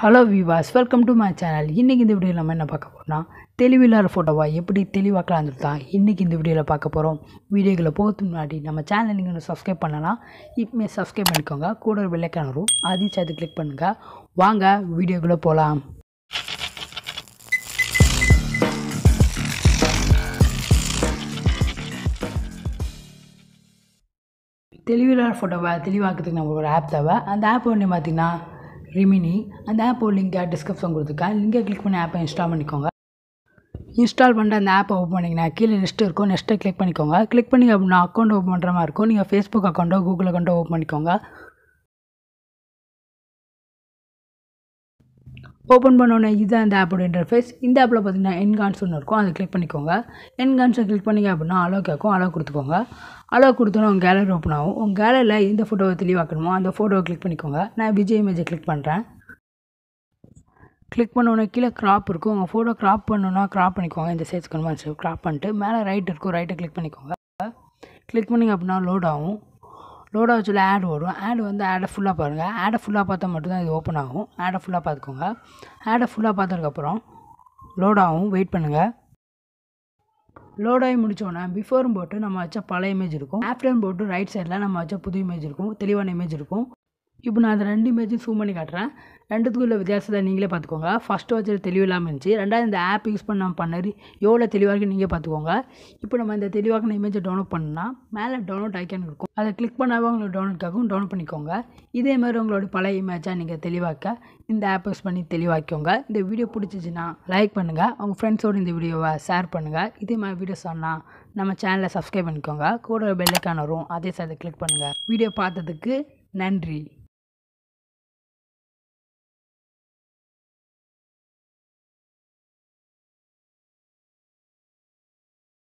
hello விவாஸ் welcome to my channel இன்றைக்கி இந்த வீடியோவில் நம்ம என்ன பார்க்க போகிறோம்னா தெளிவில்லாத ஃபோட்டோவாக எப்படி தெளிவாக்கலாம்னு தான் இன்றைக்கி இந்த வீடியோவில் பார்க்க போகிறோம் வீடியோக்குள்ளே போகிறதுக்கு முன்னாடி நம்ம சேனல் நீங்கள் ஒன்று சப்ஸ்கிரைப் பண்ணலாம் இப்போ சப்ஸ்கிரைப் பண்ணிக்கோங்க கூட ஒரு வெள்ளைக்கான வரும் அதையும் சேர்த்து கிளிக் பண்ணுங்கள் வாங்க வீடியோக்குள்ளே போகலாம் தெளிவில்லாத ஃபோட்டோவை தெளிவாக்கிறதுக்கு நம்ம ஒரு ஆப் தேவை அந்த ஆப் வந்து பார்த்திங்கன்னா ரிமினி அந்த ஆப்போட லிங்கை டிஸ்கிரிப்ஷன் கொடுத்துருக்கேன் லிங்கை கிளிக் பண்ணி ஆப்பை இன்ஸ்டால் பண்ணிக்கோங்க இன்ஸ்டால் பண்ணுற அந்த ஆப்பை ஓப்பன் பண்ணிங்கன்னா கீழே நெஸ்ட் இருக்கும் நெஸ்ட்டை கிளிக் பண்ணிக்கோங்க கிளிக் பண்ணி அப்படின்னா அக்கௌண்ட் ஓப்பன் பண்ணுற மாதிரி இருக்கும் நீங்கள் ஃபேஸ்புக் அக்கௌண்ட்டோ கூகுள் அக்கௌண்ட்டோ ஓப்பன் பண்ணிக்கோங்க ஓப்பன் பண்ணோன்னே இதுதான் இந்த ஆப்போட இன்டர்ஃபேஸ் இந்த ஆப்பில் பார்த்தீங்கன்னா கான்ஸ் ஒன்று இருக்கும் அதை கிளிக் பண்ணிக்கோங்க என்கான்ஸை கிளிக் பண்ணிங்க அப்படின்னா அலோ கேட்கும் அலோ கொடுத்துக்கோங்க அலோ கொடுத்தோன்னே உங்கள் கேலரி ஓப்பன் ஆகும் உங்கள் கேலரியில் எந்த ஃபோட்டோவை தெளிவாக்கணுமோ அந்த ஃபோட்டோவை கிளிக் பண்ணிக்கோங்க நான் விஜய் இமேஜை கிளிக் பண்ணுறேன் கிளிக் பண்ணோடனே கீழே க்ராப் இருக்கும் உங்கள் ஃபோட்டோ க்ராப் பண்ணணுன்னா க்ராப் பண்ணிக்கோங்க இந்த சைஸ் கன்வென்ஸ் க்ராப் பண்ணிட்டு மேலே ரைட் இருக்கும் ரைட்டை கிளிக் பண்ணிக்கோங்க கிளிக் பண்ணிங்க அப்படின்னா லோட் ஆகும் லோடோ வச்சுள்ள ஆடு வரும் ஆடு வந்து ஆடை ஃபுல்லாக பாருங்கள் ஆடை ஃபுல்லாக பார்த்தா மட்டும்தான் இது ஓப்பன் ஆகும் ஆடை ஃபுல்லாக பார்த்துக்கோங்க ஆடை ஃபுல்லாக பார்த்ததுக்கப்புறம் லோட் ஆகும் வெயிட் பண்ணுங்கள் லோட் ஆகி முடித்தோன்னா பிஃபோரும் போட்டு நம்ம வச்ச பழைய இமேஜ் இருக்கும் ஆஃப்டர்னு போட்டு ரைட் சைடில் நம்ம வச்சால் புது இமேஜ் இருக்கும் தெளிவான இமேஜ் இருக்கும் இப்போ நான் அந்த ரெண்டு இமேஜும் ஜூம் பண்ணி காட்டுறேன் ரெண்டுத்துக்கும் உள்ள வித்தியாசத்தை நீங்களே பார்த்துக்கோங்க ஃபஸ்ட்டு வச்சது தெளிவு இல்லாமல் இருந்துச்சு ரெண்டாவது இந்த ஆப் யூஸ் பண்ண பண்ணி எவ்வளோ தெளிவாக நீங்கள் பார்த்துக்கோங்க இப்போ நம்ம இந்த தெளிவாக்கின இமேஜை டவுன்லோட் பண்ணால் மேலே டவுன்லோட் ஐக்கான் இருக்கும் அதை கிளிக் பண்ணாவே உங்களுக்கு டவுன்லோட் ஆகும் டவுன்லோட் பண்ணிக்கோங்க இதே மாதிரி உங்களோட பழைய இமேஜாக நீங்கள் தெளிவாக்க இந்த ஆப் யூஸ் பண்ணி தெளிவாக்கிக்கோங்க இந்த வீடியோ பிடிச்சிச்சின்னா லைக் பண்ணுங்கள் உங்கள் ஃப்ரெண்ட்ஸோடு இந்த வீடியோவை ஷேர் பண்ணுங்கள் இதே மாதிரி வீடியோ சொன்னால் நம்ம சேனலை சப்ஸ்கிரைப் பண்ணிக்கோங்க கூட பெல்லைக்கான வரும் அதே சார் கிளிக் பண்ணுங்கள் வீடியோ பார்த்ததுக்கு நன்றி